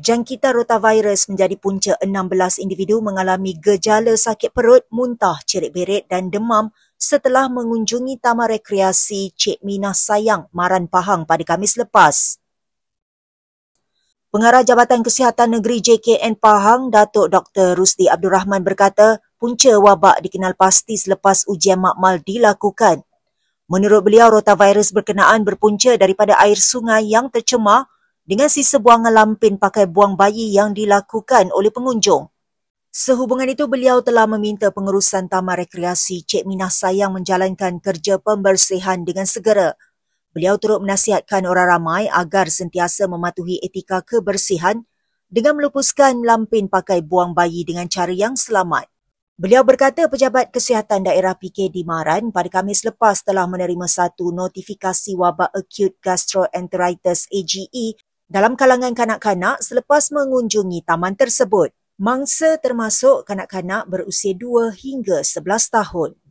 Jangkitan rotavirus menjadi punca 16 individu mengalami gejala sakit perut, muntah, cirit beret dan demam setelah mengunjungi Taman Rekreasi Cik Minah Sayang, Maran Pahang pada Kamis lepas. Pengarah Jabatan Kesihatan Negeri JKN Pahang, Datuk Dr. Rusdi Abdul Rahman berkata, punca wabak dikenal pasti selepas ujian makmal dilakukan. Menurut beliau, rotavirus berkenaan berpunca daripada air sungai yang tercemar dengan sisa buangan lampin pakai buang bayi yang dilakukan oleh pengunjung. Sehubungan itu beliau telah meminta pengurusan Taman Rekreasi Cik Minah Sayang menjalankan kerja pembersihan dengan segera. Beliau turut menasihatkan orang ramai agar sentiasa mematuhi etika kebersihan dengan melupuskan lampin pakai buang bayi dengan cara yang selamat. Beliau berkata Pejabat Kesihatan Daerah PK Maran pada Khamis lepas telah menerima satu notifikasi wabak akut gastroenteritis AGE dalam kalangan kanak-kanak selepas mengunjungi taman tersebut, mangsa termasuk kanak-kanak berusia 2 hingga 11 tahun.